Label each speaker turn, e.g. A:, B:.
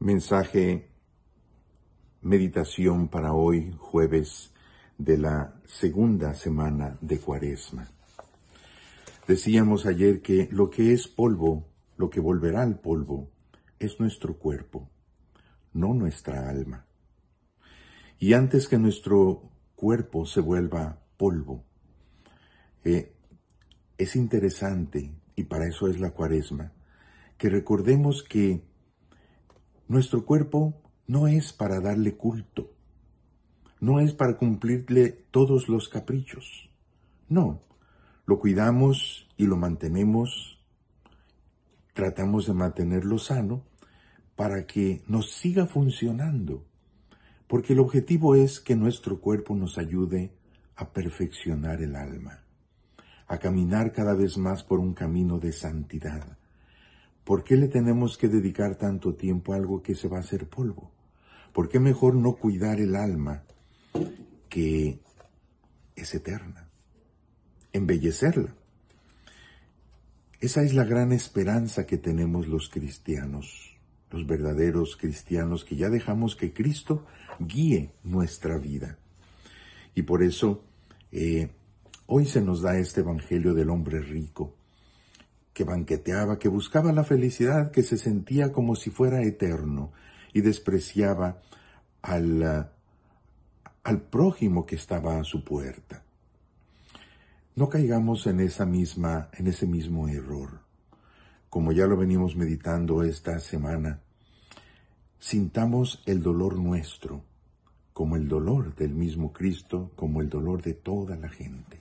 A: Mensaje, meditación para hoy, jueves de la segunda semana de Cuaresma. Decíamos ayer que lo que es polvo, lo que volverá al polvo, es nuestro cuerpo, no nuestra alma. Y antes que nuestro cuerpo se vuelva polvo, eh, es interesante, y para eso es la cuaresma, que recordemos que nuestro cuerpo no es para darle culto, no es para cumplirle todos los caprichos. No, lo cuidamos y lo mantenemos, tratamos de mantenerlo sano para que nos siga funcionando, porque el objetivo es que nuestro cuerpo nos ayude a perfeccionar el alma, a caminar cada vez más por un camino de santidad, ¿Por qué le tenemos que dedicar tanto tiempo a algo que se va a hacer polvo? ¿Por qué mejor no cuidar el alma que es eterna? Embellecerla. Esa es la gran esperanza que tenemos los cristianos, los verdaderos cristianos, que ya dejamos que Cristo guíe nuestra vida. Y por eso eh, hoy se nos da este Evangelio del hombre rico, que banqueteaba, que buscaba la felicidad, que se sentía como si fuera eterno y despreciaba al, ah, al prójimo que estaba a su puerta. No caigamos en esa misma, en ese mismo error. Como ya lo venimos meditando esta semana, sintamos el dolor nuestro, como el dolor del mismo Cristo, como el dolor de toda la gente.